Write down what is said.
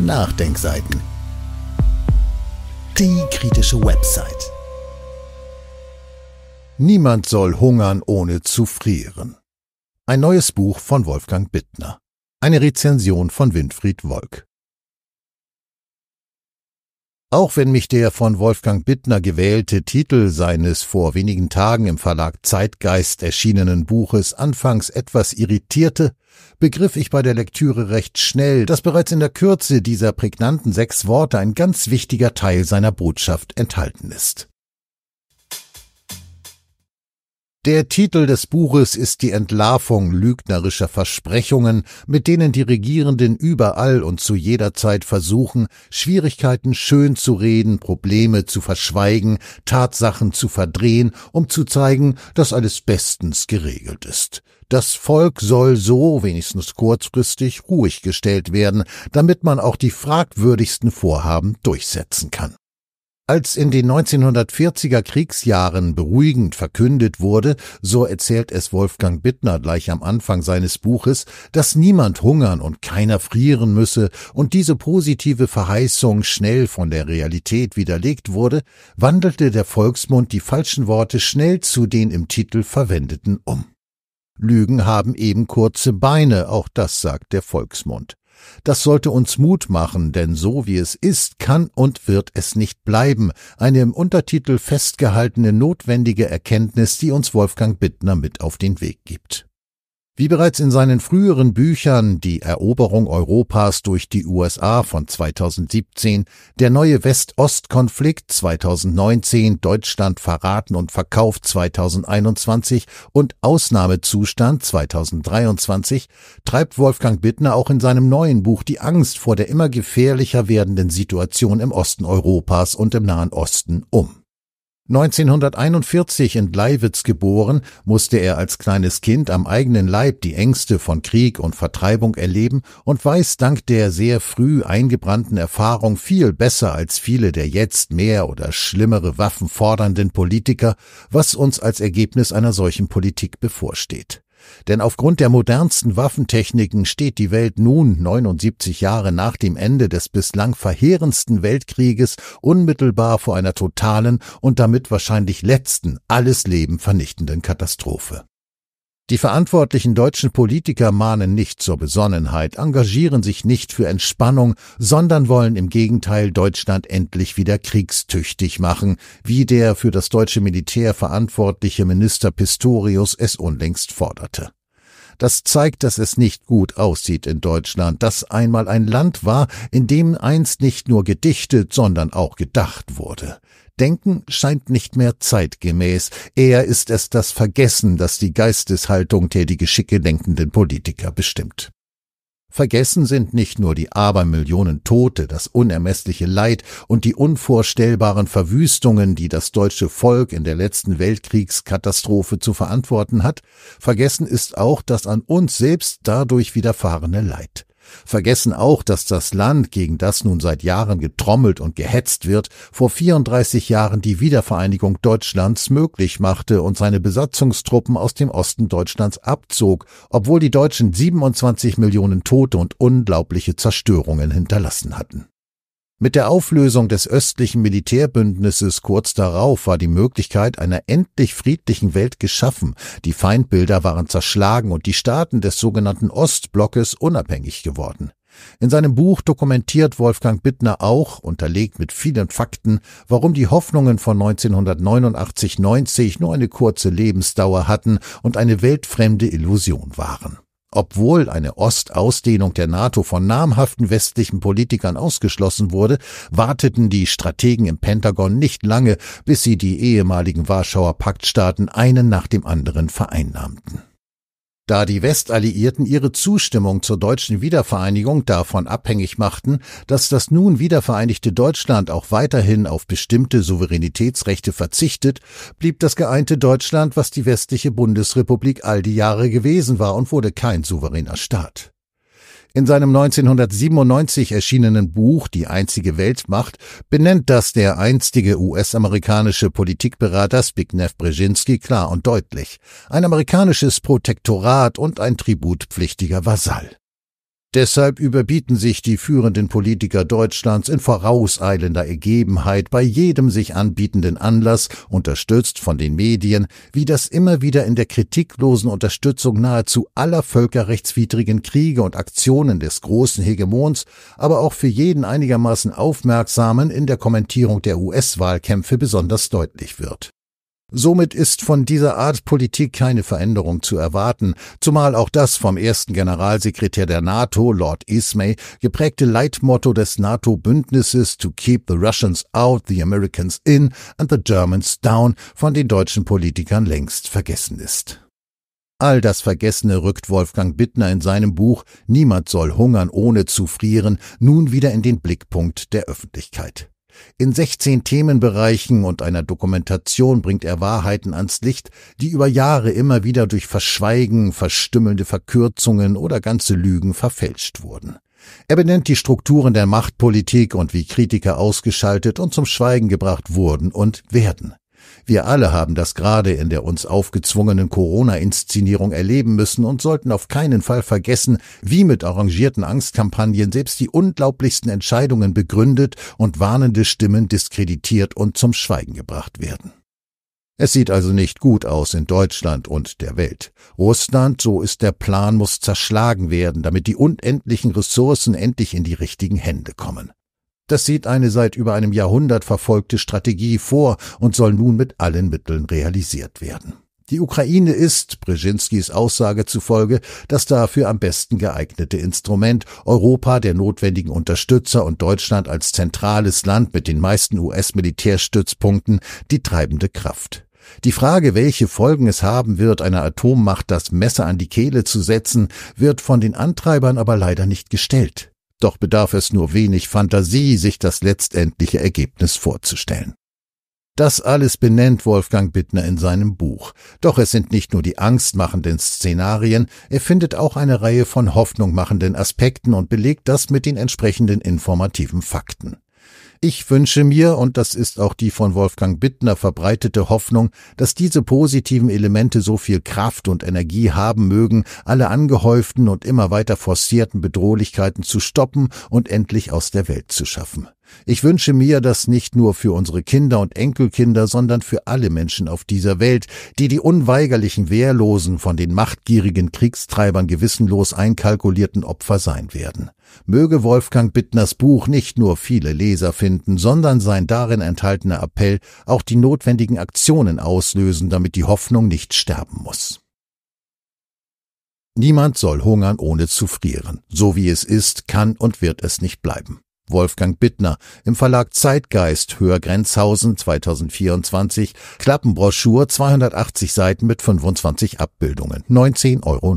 Nachdenkseiten. Die kritische Website. Niemand soll hungern, ohne zu frieren. Ein neues Buch von Wolfgang Bittner. Eine Rezension von Winfried Wolk. Auch wenn mich der von Wolfgang Bittner gewählte Titel seines vor wenigen Tagen im Verlag Zeitgeist erschienenen Buches anfangs etwas irritierte, begriff ich bei der Lektüre recht schnell, dass bereits in der Kürze dieser prägnanten sechs Worte ein ganz wichtiger Teil seiner Botschaft enthalten ist. Der Titel des Buches ist die Entlarvung lügnerischer Versprechungen, mit denen die Regierenden überall und zu jeder Zeit versuchen, Schwierigkeiten schön zu reden, Probleme zu verschweigen, Tatsachen zu verdrehen, um zu zeigen, dass alles bestens geregelt ist. Das Volk soll so wenigstens kurzfristig ruhig gestellt werden, damit man auch die fragwürdigsten Vorhaben durchsetzen kann. Als in den 1940er Kriegsjahren beruhigend verkündet wurde, so erzählt es Wolfgang Bittner gleich am Anfang seines Buches, dass niemand hungern und keiner frieren müsse und diese positive Verheißung schnell von der Realität widerlegt wurde, wandelte der Volksmund die falschen Worte schnell zu den im Titel verwendeten um. Lügen haben eben kurze Beine, auch das sagt der Volksmund. Das sollte uns Mut machen, denn so wie es ist, kann und wird es nicht bleiben. Eine im Untertitel festgehaltene notwendige Erkenntnis, die uns Wolfgang Bittner mit auf den Weg gibt. Wie bereits in seinen früheren Büchern Die Eroberung Europas durch die USA von 2017, Der neue West-Ost-Konflikt 2019, Deutschland verraten und verkauft 2021 und Ausnahmezustand 2023, treibt Wolfgang Bittner auch in seinem neuen Buch die Angst vor der immer gefährlicher werdenden Situation im Osten Europas und im Nahen Osten um. 1941 in Gleiwitz geboren, musste er als kleines Kind am eigenen Leib die Ängste von Krieg und Vertreibung erleben und weiß dank der sehr früh eingebrannten Erfahrung viel besser als viele der jetzt mehr oder schlimmere Waffen fordernden Politiker, was uns als Ergebnis einer solchen Politik bevorsteht. Denn aufgrund der modernsten Waffentechniken steht die Welt nun, 79 Jahre nach dem Ende des bislang verheerendsten Weltkrieges, unmittelbar vor einer totalen und damit wahrscheinlich letzten, alles Leben vernichtenden Katastrophe. Die verantwortlichen deutschen Politiker mahnen nicht zur Besonnenheit, engagieren sich nicht für Entspannung, sondern wollen im Gegenteil Deutschland endlich wieder kriegstüchtig machen, wie der für das deutsche Militär verantwortliche Minister Pistorius es unlängst forderte. Das zeigt, dass es nicht gut aussieht in Deutschland, das einmal ein Land war, in dem einst nicht nur gedichtet, sondern auch gedacht wurde. Denken scheint nicht mehr zeitgemäß. Eher ist es das Vergessen, das die Geisteshaltung der die Geschicke lenkenden Politiker bestimmt. Vergessen sind nicht nur die Abermillionen Tote, das unermessliche Leid und die unvorstellbaren Verwüstungen, die das deutsche Volk in der letzten Weltkriegskatastrophe zu verantworten hat, vergessen ist auch das an uns selbst dadurch widerfahrene Leid vergessen auch, dass das Land, gegen das nun seit Jahren getrommelt und gehetzt wird, vor 34 Jahren die Wiedervereinigung Deutschlands möglich machte und seine Besatzungstruppen aus dem Osten Deutschlands abzog, obwohl die Deutschen 27 Millionen Tote und unglaubliche Zerstörungen hinterlassen hatten. Mit der Auflösung des östlichen Militärbündnisses kurz darauf war die Möglichkeit einer endlich friedlichen Welt geschaffen, die Feindbilder waren zerschlagen und die Staaten des sogenannten Ostblockes unabhängig geworden. In seinem Buch dokumentiert Wolfgang Bittner auch, unterlegt mit vielen Fakten, warum die Hoffnungen von 1989-90 nur eine kurze Lebensdauer hatten und eine weltfremde Illusion waren. Obwohl eine Ostausdehnung der NATO von namhaften westlichen Politikern ausgeschlossen wurde, warteten die Strategen im Pentagon nicht lange, bis sie die ehemaligen Warschauer Paktstaaten einen nach dem anderen vereinnahmten da die Westalliierten ihre Zustimmung zur deutschen Wiedervereinigung davon abhängig machten, dass das nun wiedervereinigte Deutschland auch weiterhin auf bestimmte Souveränitätsrechte verzichtet, blieb das geeinte Deutschland, was die westliche Bundesrepublik all die Jahre gewesen war und wurde kein souveräner Staat. In seinem 1997 erschienenen Buch Die einzige Weltmacht benennt das der einstige US-amerikanische Politikberater Zbigniew Brzezinski klar und deutlich. Ein amerikanisches Protektorat und ein tributpflichtiger Vasall. Deshalb überbieten sich die führenden Politiker Deutschlands in vorauseilender Ergebenheit bei jedem sich anbietenden Anlass, unterstützt von den Medien, wie das immer wieder in der kritiklosen Unterstützung nahezu aller völkerrechtswidrigen Kriege und Aktionen des großen Hegemons, aber auch für jeden einigermaßen Aufmerksamen in der Kommentierung der US-Wahlkämpfe besonders deutlich wird. Somit ist von dieser Art Politik keine Veränderung zu erwarten, zumal auch das vom ersten Generalsekretär der NATO, Lord Ismay, geprägte Leitmotto des NATO-Bündnisses To Keep the Russians Out, the Americans In and the Germans Down von den deutschen Politikern längst vergessen ist. All das Vergessene rückt Wolfgang Bittner in seinem Buch Niemand soll hungern ohne zu frieren nun wieder in den Blickpunkt der Öffentlichkeit. In 16 Themenbereichen und einer Dokumentation bringt er Wahrheiten ans Licht, die über Jahre immer wieder durch Verschweigen, verstümmelnde Verkürzungen oder ganze Lügen verfälscht wurden. Er benennt die Strukturen der Machtpolitik und wie Kritiker ausgeschaltet und zum Schweigen gebracht wurden und werden. Wir alle haben das gerade in der uns aufgezwungenen Corona-Inszenierung erleben müssen und sollten auf keinen Fall vergessen, wie mit arrangierten Angstkampagnen selbst die unglaublichsten Entscheidungen begründet und warnende Stimmen diskreditiert und zum Schweigen gebracht werden. Es sieht also nicht gut aus in Deutschland und der Welt. Russland, so ist der Plan, muss zerschlagen werden, damit die unendlichen Ressourcen endlich in die richtigen Hände kommen. Das sieht eine seit über einem Jahrhundert verfolgte Strategie vor und soll nun mit allen Mitteln realisiert werden. Die Ukraine ist, Brzezinskis Aussage zufolge, das dafür am besten geeignete Instrument, Europa der notwendigen Unterstützer und Deutschland als zentrales Land mit den meisten US-Militärstützpunkten die treibende Kraft. Die Frage, welche Folgen es haben wird, einer Atommacht das Messer an die Kehle zu setzen, wird von den Antreibern aber leider nicht gestellt doch bedarf es nur wenig Fantasie, sich das letztendliche Ergebnis vorzustellen. Das alles benennt Wolfgang Bittner in seinem Buch. Doch es sind nicht nur die angstmachenden Szenarien, er findet auch eine Reihe von hoffnungmachenden Aspekten und belegt das mit den entsprechenden informativen Fakten. Ich wünsche mir, und das ist auch die von Wolfgang Bittner verbreitete Hoffnung, dass diese positiven Elemente so viel Kraft und Energie haben mögen, alle angehäuften und immer weiter forcierten Bedrohlichkeiten zu stoppen und endlich aus der Welt zu schaffen. Ich wünsche mir dass nicht nur für unsere Kinder und Enkelkinder, sondern für alle Menschen auf dieser Welt, die die unweigerlichen Wehrlosen von den machtgierigen Kriegstreibern gewissenlos einkalkulierten Opfer sein werden. Möge Wolfgang Bittners Buch nicht nur viele Leser finden, sondern sein darin enthaltener Appell auch die notwendigen Aktionen auslösen, damit die Hoffnung nicht sterben muss. Niemand soll hungern, ohne zu frieren. So wie es ist, kann und wird es nicht bleiben. Wolfgang Bittner im Verlag Zeitgeist Höher Grenzhausen 2024 Klappenbroschur 280 Seiten mit 25 Abbildungen 19,90 Euro.